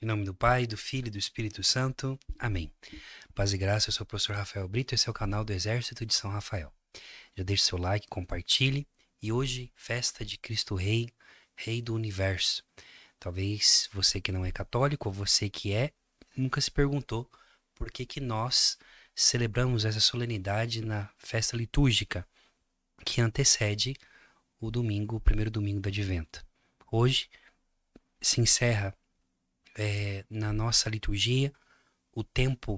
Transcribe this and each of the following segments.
Em nome do Pai, do Filho e do Espírito Santo. Amém. Paz e graça, eu sou o professor Rafael Brito, esse é o canal do Exército de São Rafael. Já deixe seu like, compartilhe. E hoje, festa de Cristo Rei, Rei do Universo. Talvez você que não é católico ou você que é, nunca se perguntou por que, que nós celebramos essa solenidade na festa litúrgica que antecede o domingo, o primeiro domingo do advento. Hoje se encerra é, na nossa liturgia o tempo,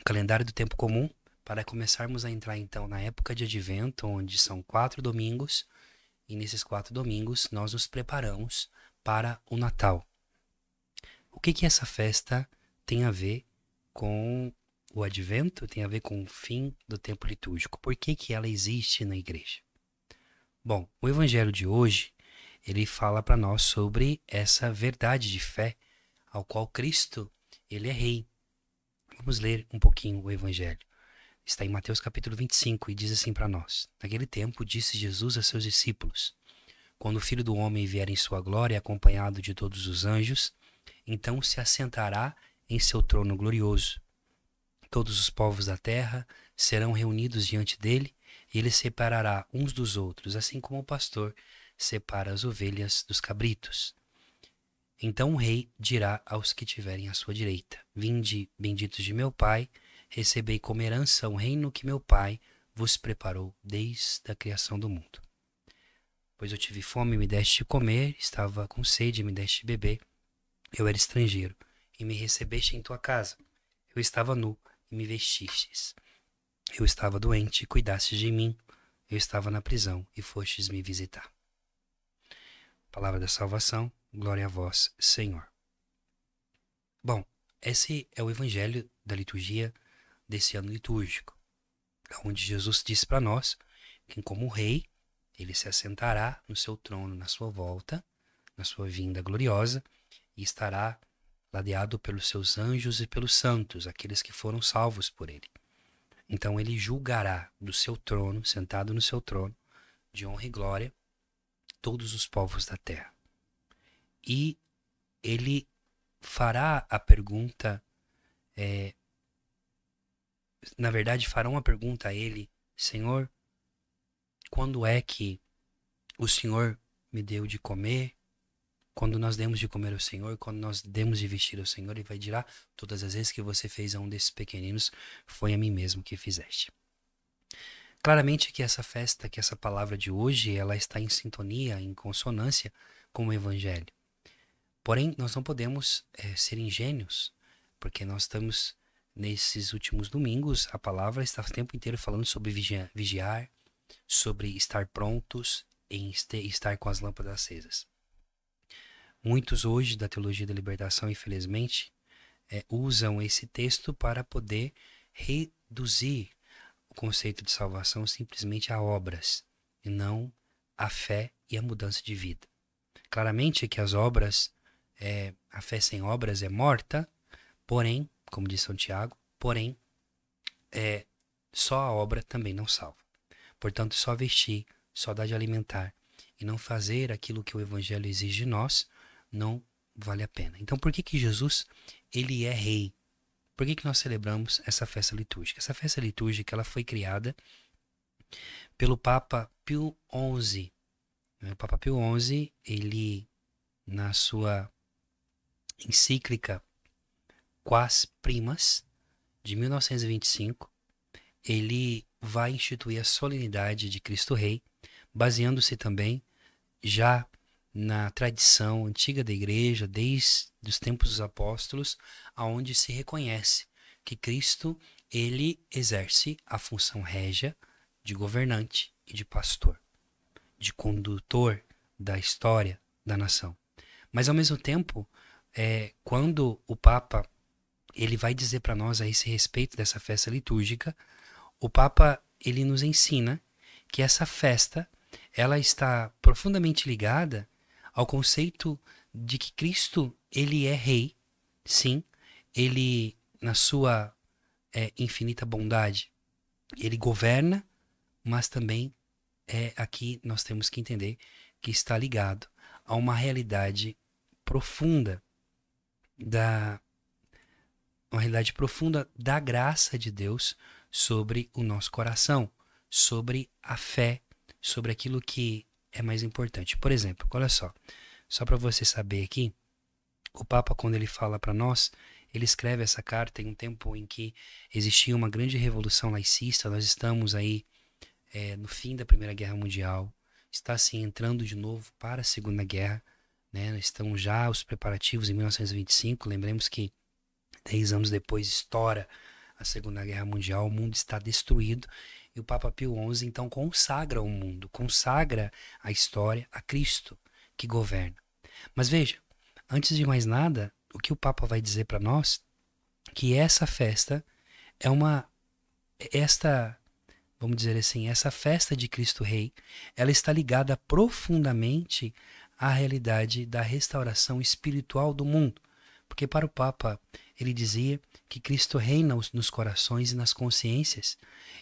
o calendário do tempo comum, para começarmos a entrar então na época de advento, onde são quatro domingos, e nesses quatro domingos nós nos preparamos para o Natal. O que, que essa festa tem a ver com o advento, tem a ver com o fim do tempo litúrgico? Por que, que ela existe na igreja? Bom, o evangelho de hoje, ele fala para nós sobre essa verdade de fé ao qual Cristo, ele é rei. Vamos ler um pouquinho o evangelho. Está em Mateus capítulo 25 e diz assim para nós: Naquele tempo disse Jesus a seus discípulos: Quando o Filho do homem vier em sua glória acompanhado de todos os anjos, então se assentará em seu trono glorioso. Todos os povos da terra serão reunidos diante dele, e ele separará uns dos outros, assim como o pastor separa as ovelhas dos cabritos. Então o rei dirá aos que tiverem à sua direita: Vinde, benditos de meu pai, recebei como herança o reino que meu pai vos preparou desde a criação do mundo. Pois eu tive fome, me deste comer, estava com sede, me deste beber. Eu era estrangeiro, e me recebeste em tua casa. Eu estava nu, e me vestistes. Eu estava doente, e cuidastes de mim. Eu estava na prisão, e fostes me visitar. Palavra da salvação, Glória a vós, Senhor. Bom, esse é o evangelho da liturgia desse ano litúrgico, onde Jesus diz para nós que, como rei, ele se assentará no seu trono na sua volta, na sua vinda gloriosa, e estará ladeado pelos seus anjos e pelos santos, aqueles que foram salvos por ele. Então ele julgará do seu trono, sentado no seu trono, de honra e glória, todos os povos da terra. E ele fará a pergunta, é, na verdade, farão a pergunta a ele: Senhor, quando é que o Senhor me deu de comer? Quando nós demos de comer ao Senhor, quando nós demos de vestir ao Senhor, ele vai dirá: Todas as vezes que você fez a um desses pequeninos, foi a mim mesmo que fizeste. Claramente que essa festa, que essa palavra de hoje, ela está em sintonia, em consonância com o Evangelho. Porém, nós não podemos é, ser ingênuos porque nós estamos, nesses últimos domingos, a palavra está o tempo inteiro falando sobre vigiar, vigiar sobre estar prontos em estar com as lâmpadas acesas. Muitos hoje da teologia da libertação, infelizmente, é, usam esse texto para poder reduzir o conceito de salvação simplesmente a obras, e não a fé e a mudança de vida. Claramente que as obras é, a fé sem obras é morta, porém, como diz São Tiago, porém, é, só a obra também não salva. Portanto, só vestir, só dar de alimentar e não fazer aquilo que o Evangelho exige de nós não vale a pena. Então, por que, que Jesus ele é rei? Por que, que nós celebramos essa festa litúrgica? Essa festa litúrgica ela foi criada pelo Papa Pio XI. O Papa Pio XI, ele, na sua encíclica Quas Primas, de 1925, ele vai instituir a solenidade de Cristo Rei, baseando-se também já na tradição antiga da igreja, desde os tempos dos apóstolos, aonde se reconhece que Cristo ele exerce a função régia de governante e de pastor, de condutor da história da nação. Mas ao mesmo tempo, é, quando o Papa ele vai dizer para nós a esse respeito dessa festa litúrgica, o Papa ele nos ensina que essa festa ela está profundamente ligada ao conceito de que Cristo ele é rei, sim, ele na sua é, infinita bondade ele governa, mas também é aqui nós temos que entender que está ligado a uma realidade profunda da uma realidade profunda da graça de Deus sobre o nosso coração, sobre a fé, sobre aquilo que é mais importante. Por exemplo, olha só, só para você saber aqui, o Papa quando ele fala para nós, ele escreve essa carta em um tempo em que existia uma grande revolução laicista. Nós estamos aí é, no fim da Primeira Guerra Mundial, está se assim, entrando de novo para a Segunda Guerra né? Estão já os preparativos em 1925. Lembremos que dez anos depois estoura a Segunda Guerra Mundial, o mundo está destruído e o Papa Pio XI então consagra o mundo, consagra a história a Cristo que governa. Mas veja, antes de mais nada, o que o Papa vai dizer para nós que essa festa é uma esta vamos dizer assim, essa festa de Cristo Rei, ela está ligada profundamente a realidade da restauração espiritual do mundo. Porque para o Papa, ele dizia que Cristo reina nos corações e nas consciências,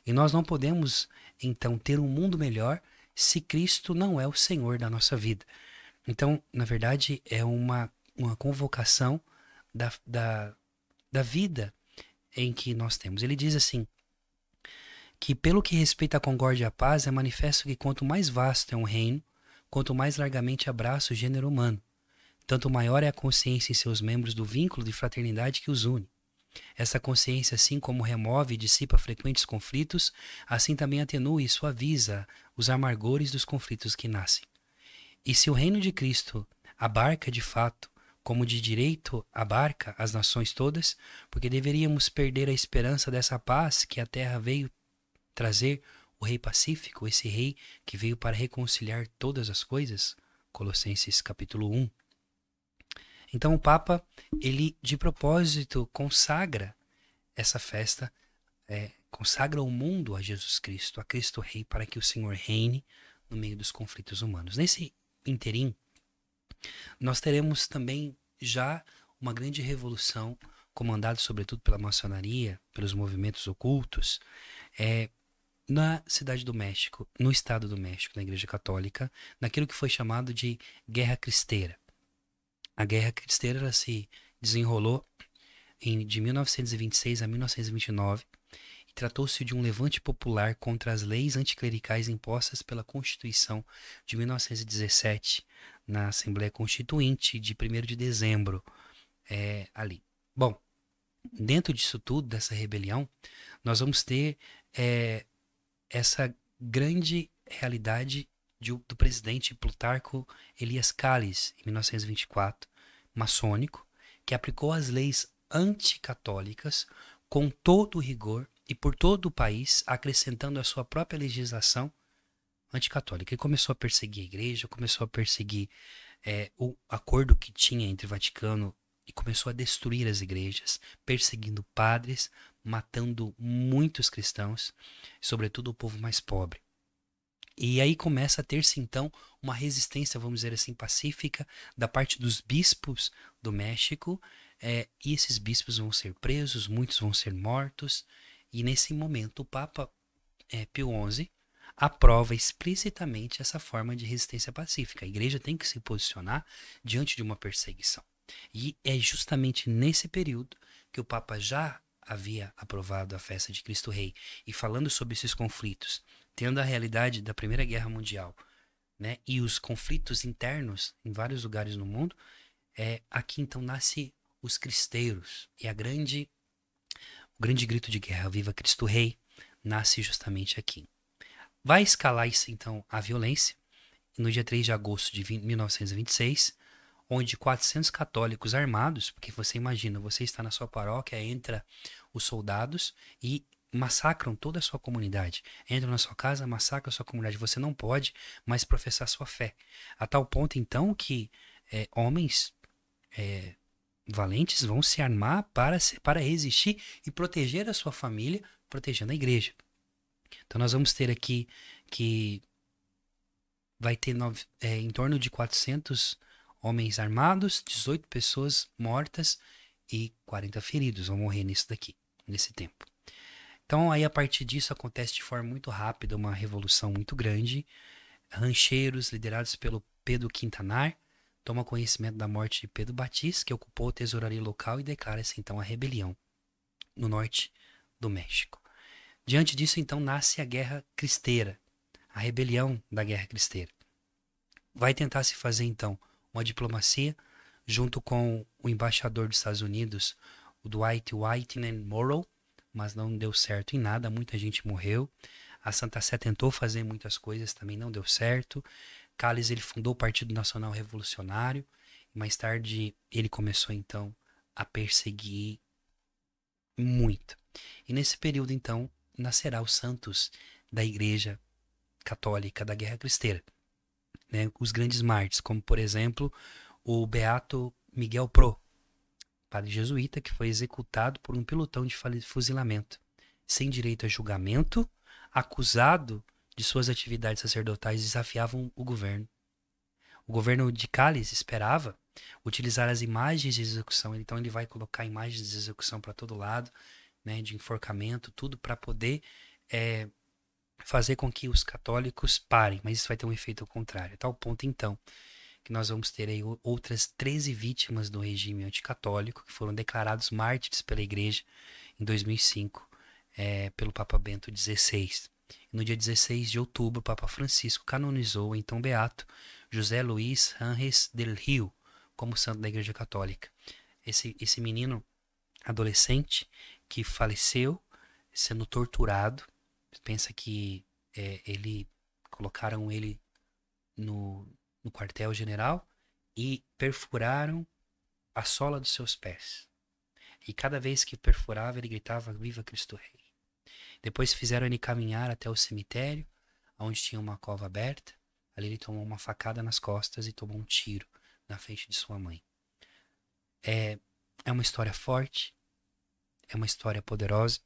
e nós não podemos então ter um mundo melhor se Cristo não é o Senhor da nossa vida. Então, na verdade, é uma, uma convocação da, da, da vida em que nós temos. Ele diz assim: que pelo que respeita à concórdia e à paz, é manifesto que quanto mais vasto é um reino, quanto mais largamente abraça o gênero humano, tanto maior é a consciência em seus membros do vínculo de fraternidade que os une. Essa consciência, assim como remove e dissipa frequentes conflitos, assim também atenua e suaviza os amargores dos conflitos que nascem. E se o reino de Cristo abarca de fato, como de direito abarca as nações todas, porque deveríamos perder a esperança dessa paz que a terra veio trazer rei pacífico, esse rei que veio para reconciliar todas as coisas? Colossenses capítulo 1. Então o Papa, ele de propósito consagra essa festa, é, consagra o mundo a Jesus Cristo, a Cristo Rei, para que o Senhor reine no meio dos conflitos humanos. Nesse interim, nós teremos também já uma grande revolução comandada sobretudo pela maçonaria, pelos movimentos ocultos, é, na cidade do México, no estado do México, na Igreja Católica, naquilo que foi chamado de Guerra Cristeira. A Guerra Cristeira se desenrolou em, de 1926 a 1929 e tratou-se de um levante popular contra as leis anticlericais impostas pela Constituição de 1917 na Assembleia Constituinte de 1 de dezembro é, ali. Bom, dentro disso tudo, dessa rebelião, nós vamos ter é, essa grande realidade de, do presidente Plutarco Elias Calles, em 1924, maçônico, que aplicou as leis anticatólicas com todo o rigor e por todo o país, acrescentando a sua própria legislação anticatólica. Ele começou a perseguir a igreja, começou a perseguir é, o acordo que tinha entre Vaticano e começou a destruir as igrejas, perseguindo padres, matando muitos cristãos, sobretudo o povo mais pobre. E aí começa a ter-se então uma resistência, vamos dizer assim, pacífica da parte dos bispos do México. É, e esses bispos vão ser presos, muitos vão ser mortos. E nesse momento o Papa é, Pio XI aprova explicitamente essa forma de resistência pacífica. A igreja tem que se posicionar diante de uma perseguição. E é justamente nesse período que o Papa já havia aprovado a festa de Cristo Rei. E falando sobre esses conflitos, tendo a realidade da Primeira Guerra Mundial né, e os conflitos internos em vários lugares no mundo, é, aqui então nasce os cristeiros. E a grande, o grande grito de guerra, Viva Cristo Rei, nasce justamente aqui. Vai escalar isso então a violência. No dia 3 de agosto de 1926, onde 400 católicos armados, porque você imagina, você está na sua paróquia, entra os soldados e massacram toda a sua comunidade. Entram na sua casa, massacram a sua comunidade. Você não pode mais professar sua fé. A tal ponto, então, que é, homens é, valentes vão se armar para, para resistir e proteger a sua família, protegendo a igreja. Então, nós vamos ter aqui que vai ter nove, é, em torno de 400 homens armados, 18 pessoas mortas e 40 feridos vão morrer nisso daqui, nesse tempo. Então, aí a partir disso acontece de forma muito rápida uma revolução muito grande. Rancheiros liderados pelo Pedro Quintanar toma conhecimento da morte de Pedro Batista, que ocupou a tesouraria local e declara-se então a rebelião no norte do México. Diante disso, então, nasce a Guerra Cristeira, a rebelião da Guerra Cristeira. Vai tentar se fazer então uma diplomacia, junto com o embaixador dos Estados Unidos, o Dwight Whiteman Morrow, mas não deu certo em nada, muita gente morreu. A Santa Sé tentou fazer muitas coisas, também não deu certo. Calles ele fundou o Partido Nacional Revolucionário. Mais tarde ele começou então a perseguir muito. E nesse período então nascerá os santos da Igreja Católica da Guerra Cristeira né, os grandes mártires, como por exemplo o beato Miguel Pro, padre jesuíta que foi executado por um pelotão de fuzilamento, sem direito a julgamento, acusado de suas atividades sacerdotais desafiavam o governo. O governo de Cales esperava utilizar as imagens de execução, então ele vai colocar imagens de execução para todo lado, né, de enforcamento, tudo para poder é, fazer com que os católicos parem, mas isso vai ter um efeito ao contrário. A tal ponto, então, que nós vamos ter aí outras 13 vítimas do regime anticatólico que foram declarados mártires pela Igreja em 2005 é, pelo Papa Bento XVI. No dia 16 de outubro, o Papa Francisco canonizou então beato José Luiz Ranges del Rio como santo da Igreja Católica. Esse, esse menino adolescente que faleceu sendo torturado pensa que é, ele colocaram ele no, no quartel-general e perfuraram a sola dos seus pés. E cada vez que perfurava, ele gritava: Viva Cristo Rei! Depois fizeram ele caminhar até o cemitério, onde tinha uma cova aberta. Ali ele tomou uma facada nas costas e tomou um tiro na frente de sua mãe. É, é uma história forte, é uma história poderosa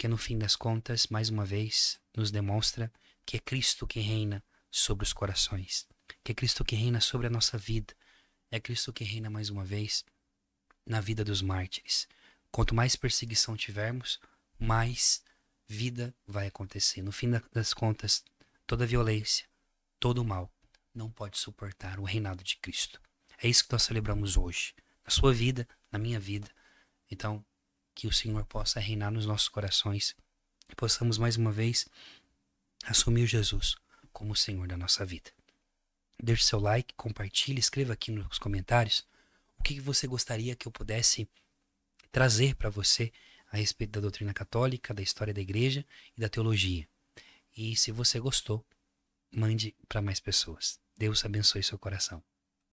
porque no fim das contas, mais uma vez, nos demonstra que é Cristo que reina sobre os corações, que é Cristo que reina sobre a nossa vida, é Cristo que reina mais uma vez na vida dos mártires. Quanto mais perseguição tivermos, mais vida vai acontecer. No fim das contas, toda violência, todo mal não pode suportar o reinado de Cristo. É isso que nós celebramos hoje, na sua vida, na minha vida. Então, que o Senhor possa reinar nos nossos corações e possamos mais uma vez assumir Jesus como o Senhor da nossa vida. Deixe seu like, compartilhe, escreva aqui nos comentários o que você gostaria que eu pudesse trazer para você a respeito da doutrina católica, da história da igreja e da teologia. E se você gostou, mande para mais pessoas. Deus abençoe seu coração.